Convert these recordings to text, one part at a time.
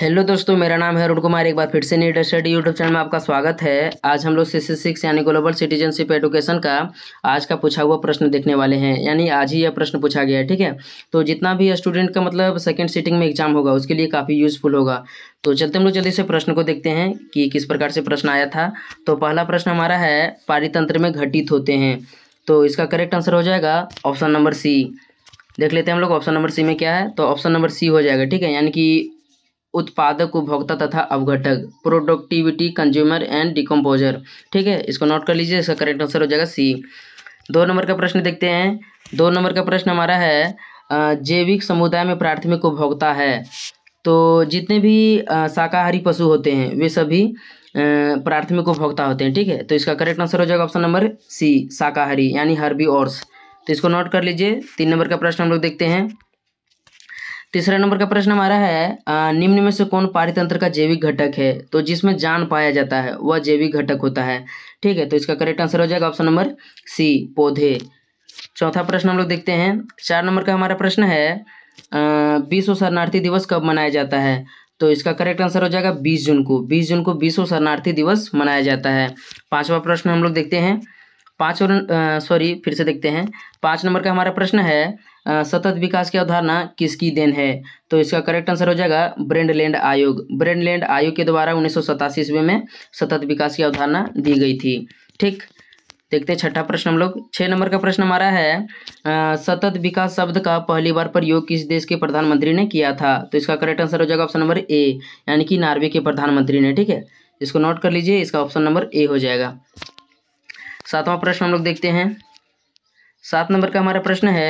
hello दोस्तों मेरा नाम है अरुण कुमार एक बार फिर से नीट स्टडी यूट्यूब चैनल में आपका स्वागत है आज हम लोग सी सिक्स यानी ग्लोबल सिटीजनशिप एडुकेशन का आज का पूछा हुआ प्रश्न देखने वाले हैं यानी आज ही यह प्रश्न पूछा गया है ठीक है तो जितना भी स्टूडेंट का मतलब सेकेंड सीटिंग में एग्जाम होगा उसके लिए काफ़ी यूजफुल होगा तो चलते हम लोग जल्दी से प्रश्न को देखते हैं कि किस प्रकार से प्रश्न आया था तो पहला प्रश्न हमारा है पारितंत्र में घटित होते हैं तो इसका करेक्ट आंसर हो जाएगा ऑप्शन नंबर सी देख लेते हैं हम लोग ऑप्शन नंबर सी में क्या है तो ऑप्शन नंबर सी हो जाएगा ठीक है यानी कि उत्पादक उपभोक्ता तथा अवघटक प्रोडक्टिविटी कंज्यूमर एंड डिकम्पोजर ठीक है इसको नोट कर लीजिए इसका करेक्ट आंसर हो जाएगा सी दो नंबर का प्रश्न देखते हैं दो नंबर का प्रश्न हमारा है जैविक समुदाय में प्राथमिक उपभोक्ता है तो जितने भी शाकाहारी पशु होते हैं वे सभी प्राथमिक उपभोक्ता होते हैं ठीक है तो इसका करेक्ट आंसर हो जाएगा ऑप्शन नंबर सी शाकाहारी यानी हर्बी तो इसको नोट कर लीजिए तीन नंबर का प्रश्न हम लोग देखते हैं तीसरा नंबर का प्रश्न हमारा है निम्न में से कौन पारितंत्र का जैविक घटक है तो जिसमें जान पाया जाता है वह जैविक घटक होता है ठीक है तो इसका करेक्ट आंसर हो जाएगा ऑप्शन नंबर सी पौधे चौथा प्रश्न हम लोग देखते हैं चार नंबर का हमारा प्रश्न है विश्व शरणार्थी दिवस कब मनाया जाता है तो इसका करेक्ट आंसर हो जाएगा बीस जून को बीस जून को विश्व शरणार्थी दिवस मनाया जाता है पांचवा प्रश्न हम लोग देखते हैं पाँच सॉरी फिर से देखते हैं पाँच नंबर का हमारा प्रश्न है सतत विकास की अवधारणा किसकी देन है तो इसका करेक्ट आंसर हो जाएगा ब्रेंडलैंड आयोग ब्रेंडलैंड आयोग के द्वारा उन्नीस सौ ईस्वी में सतत विकास की अवधारणा दी गई थी ठीक देखते हैं छठा प्रश्न हम लोग छः नंबर का प्रश्न हमारा है सतत विकास शब्द का पहली बार प्रयोग किस देश के प्रधानमंत्री ने किया था तो इसका करेक्ट आंसर हो जाएगा ऑप्शन नंबर ए यानी कि नार्वे के प्रधानमंत्री ने ठीक है इसको नोट कर लीजिए इसका ऑप्शन नंबर ए हो जाएगा सातवां प्रश्न हम लोग देखते हैं सात नंबर का हमारा प्रश्न है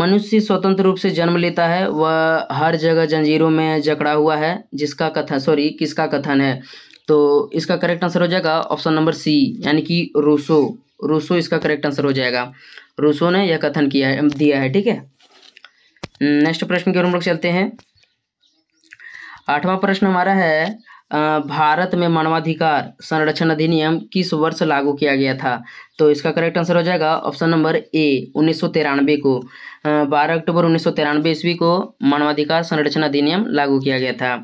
मनुष्य स्वतंत्र रूप से जन्म लेता है वह हर जगह जंजीरों में जकड़ा हुआ है जिसका कथन सॉरी किसका कथन है तो इसका करेक्ट आंसर हो जाएगा ऑप्शन नंबर सी यानी कि रूसो रूसो इसका करेक्ट आंसर हो जाएगा रूसो ने यह कथन किया है दिया है ठीक है नेक्स्ट प्रश्न की ओर हम लोग चलते हैं आठवां प्रश्न हमारा है भारत में मानवाधिकार संरक्षण अधिनियम किस वर्ष लागू किया गया था तो इसका करेक्ट आंसर हो जाएगा ऑप्शन नंबर ए उन्नीस को बारह अक्टूबर उन्नीस ईस्वी को मानवाधिकार संरक्षण अधिनियम लागू किया गया था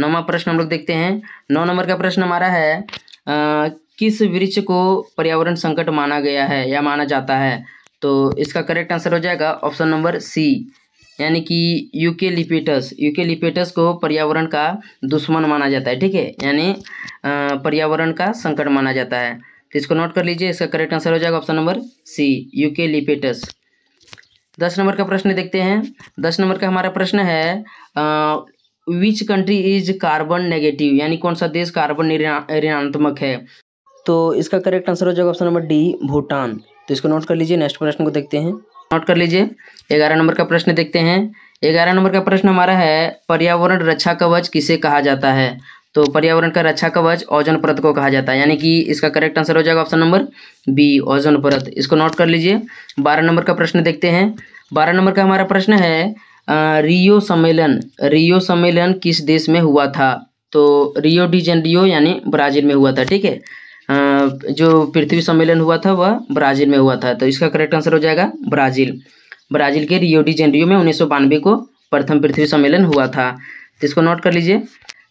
नौवा प्रश्न हम लोग देखते हैं नौ नंबर का प्रश्न हमारा है आ, किस वृक्ष को पर्यावरण संकट माना गया है या माना जाता है तो इसका करेक्ट आंसर हो जाएगा ऑप्शन नंबर सी यानी कि यूके लिपेटस यूके लिपेटस को पर्यावरण का दुश्मन माना जाता है ठीक है यानी पर्यावरण का संकट माना जाता है तो इसको नोट कर लीजिए इसका करेक्ट आंसर हो जाएगा ऑप्शन नंबर सी यूके लिपेटस दस नंबर का प्रश्न देखते हैं दस नंबर का हमारा प्रश्न है which country is carbon negative यानी कौन सा देश कार्बन ऋणात्मक है तो इसका करेक्ट आंसर हो जाएगा ऑप्शन नंबर डी भूटान तो इसको नोट कर लीजिए नेक्स्ट प्रश्न को देखते हैं नोट कर लीजिए ग्यारह नंबर का प्रश्न देखते हैं ग्यारह नंबर का प्रश्न हमारा है पर्यावरण रक्षा कवच किसे कहा जाता है तो पर्यावरण का रक्षा कवच ओजोन परत को कहा जाता है यानी कि इसका करेक्ट आंसर हो जाएगा ऑप्शन नंबर बी ओजोन परत इसको नोट कर लीजिए बारह नंबर का प्रश्न देखते हैं बारह नंबर का हमारा प्रश्न है रियो सम्मेलन रियो सम्मेलन किस देश में हुआ था तो रियो डी जेनरियो यानी ब्राजील में हुआ था ठीक है जो पृथ्वी सम्मेलन हुआ था वह ब्राज़ील में हुआ था तो इसका करेक्ट आंसर हो जाएगा ब्राज़ील ब्राज़ील के रियो डी जेनरियो में उन्नीस को प्रथम पृथ्वी सम्मेलन हुआ था तो इसको नोट कर लीजिए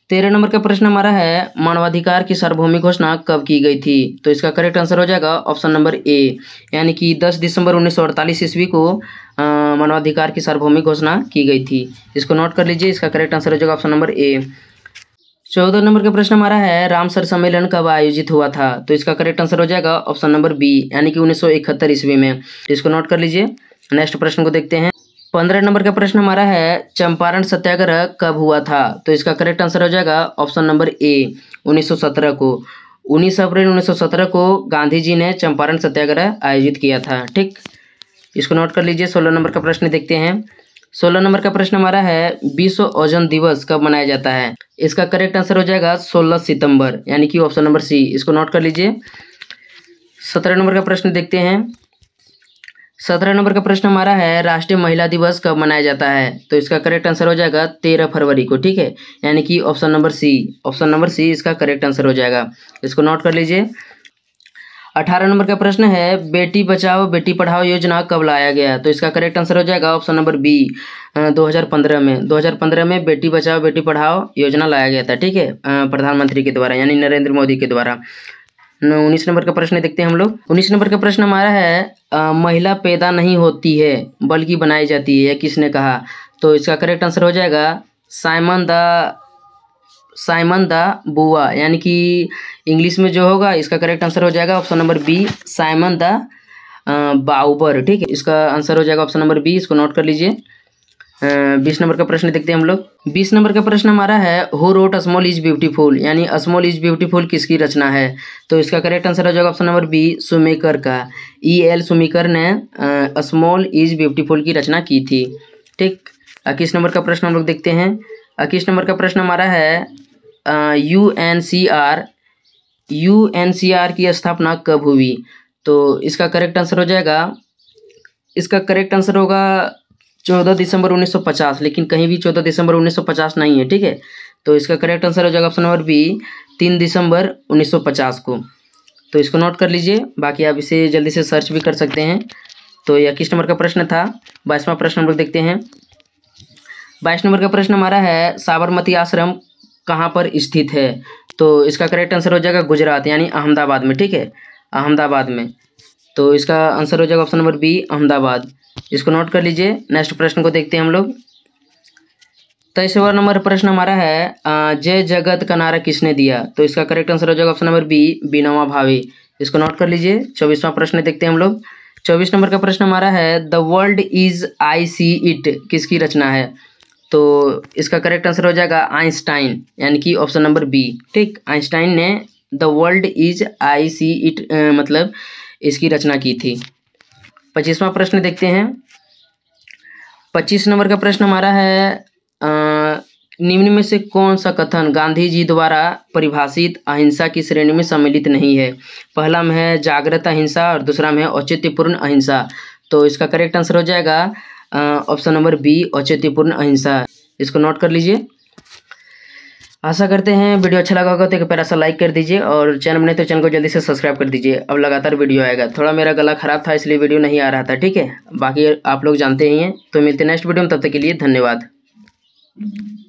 तेरह नंबर का प्रश्न हमारा है मानवाधिकार की सार्वभौमिक घोषणा कब की गई थी तो इसका करेक्ट आंसर हो जाएगा ऑप्शन नंबर ए यानी कि 10 दिसंबर 1948 ईस्वी को मानवाधिकार की सार्वभौमिक घोषणा की गई थी इसको नोट कर लीजिए इसका करेक्ट आंसर हो जाएगा ऑप्शन नंबर ए चौदह नंबर का प्रश्न हमारा है रामसर सम्मेलन कब आयोजित हुआ था तो इसका करेक्ट आंसर हो जाएगा ऑप्शन नंबर बी यानी कि उन्नीस सौ इकहत्तर ईस्वी में तो इसको नोट कर लीजिए नेक्स्ट प्रश्न को देखते हैं पंद्रह नंबर का प्रश्न हमारा है चंपारण सत्याग्रह कब हुआ था तो इसका करेक्ट आंसर हो जाएगा ऑप्शन नंबर ए 1917 को 19 अप्रैल 1917 को गांधी जी ने चंपारण सत्याग्रह आयोजित किया था ठीक इसको नोट कर लीजिए सोलह नंबर का प्रश्न देखते हैं सोलह नंबर का प्रश्न हमारा है विश्व ओजन दिवस कब मनाया जाता है इसका करेक्ट आंसर हो जाएगा सोलह सितंबर यानी कि ऑप्शन नंबर सी इसको नोट कर लीजिए सत्रह नंबर का प्रश्न देखते हैं सत्रह नंबर का प्रश्न हमारा है राष्ट्रीय महिला दिवस कब मनाया जाता है तो इसका करेक्ट आंसर हो जाएगा तेरह फरवरी को ठीक है यानी कि option number C option number C इसका करेक्ट आंसर हो जाएगा इसको नोट कर लीजिए अठारह नंबर का प्रश्न है बेटी बचाओ बेटी पढ़ाओ योजना कब लाया गया तो इसका करेक्ट आंसर हो जाएगा ऑप्शन नंबर बी 2015 में 2015 में बेटी बचाओ बेटी पढ़ाओ योजना लाया गया था ठीक है प्रधानमंत्री के द्वारा यानी नरेंद्र मोदी के द्वारा उन्नीस नंबर का प्रश्न देखते हैं हम लोग उन्नीस नंबर का प्रश्न हमारा है आ, महिला पैदा नहीं होती है बल्कि बनाई जाती है किसने कहा तो इसका करेक्ट आंसर हो जाएगा साइमन द साइमन द बुआ यानी कि इंग्लिश में जो होगा इसका करेक्ट आंसर हो जाएगा option number B Simone de Beauvoir ठीक है इसका आंसर हो जाएगा ऑप्शन नंबर बी इसको नोट कर लीजिए बीस नंबर का प्रश्न देखते हैं हम लोग बीस नंबर का प्रश्न हमारा है who wrote small is beautiful यानी अस्मॉल इज ब्यूटीफुल किसकी रचना है तो इसका करेक्ट आंसर हो जाएगा ऑप्शन नंबर बी सुमेकर का ई e एल सुमेकर ने अस्मॉल इज ब्यूटीफुल की रचना की थी ठीक इक्कीस नंबर का प्रश्न हम लोग देखते हैं इक्कीस नंबर का प्रश्न हमारा है U N C R U N C R की स्थापना कब हुई तो इसका करेक्ट आंसर हो जाएगा इसका करेक्ट आंसर होगा चौदह दिसंबर 1950 लेकिन कहीं भी चौदह दिसंबर 1950 नहीं है ठीक है तो इसका करेक्ट आंसर हो जाएगा ऑप्शन नंबर बी तीन दिसंबर 1950 को तो इसको नोट कर लीजिए बाकी आप इसे जल्दी से सर्च भी कर सकते हैं तो यह किस नंबर का प्रश्न था बाईसवा प्रश्न हम लोग देखते हैं बाईस नंबर का प्रश्न हमारा है साबरमती आश्रम कहाँ पर स्थित है तो इसका करेक्ट आंसर हो जाएगा गुजरात यानी अहमदाबाद में ठीक है अहमदाबाद में तो इसका आंसर हो जाएगा ऑप्शन नंबर बी अहमदाबाद इसको नोट कर लीजिए नेक्स्ट प्रश्न को देखते हैं हम लोग तेईसवा तो नंबर प्रश्न हमारा है जय जगत का नारा किसने दिया तो इसका करेक्ट आंसर हो जाएगा ऑप्शन नंबर बी बीनवा भावी इसको नोट कर लीजिए चौबीसवां प्रश्न देखते हैं हम लोग चौबीस नंबर का प्रश्न हमारा है the world as I see it किसकी रचना है तो इसका करेक्ट आंसर हो जाएगा आइंस्टाइन यानी कि ऑप्शन नंबर बी ठीक आइंस्टाइन ने the world as I see it मतलब इसकी रचना की थी पच्चीसवा प्रश्न देखते हैं पच्चीस नंबर का प्रश्न हमारा है निम्न में से कौन सा कथन गांधी जी द्वारा परिभाषित अहिंसा की श्रेणी में सम्मिलित नहीं है पहला में है जागृत अहिंसा और दूसरा में है औचित्यपूर्ण अहिंसा तो इसका करेक्ट आंसर हो जाएगा ऑप्शन नंबर बी औचित्यपूर्ण अहिंसा इसको नोट कर लीजिए आशा करते हैं वीडियो अच्छा लगा होगा तो एक पैरा सा लाइक कर दीजिए और चैनल बने तो चैनल को जल्दी से सब्सक्राइब कर दीजिए अब लगातार वीडियो आएगा थोड़ा मेरा गला ख़राब था इसलिए वीडियो नहीं आ रहा था ठीक है बाकी आप लोग जानते ही हैं तो मिलते नेक्स्ट वीडियो में तब तक के लिए धन्यवाद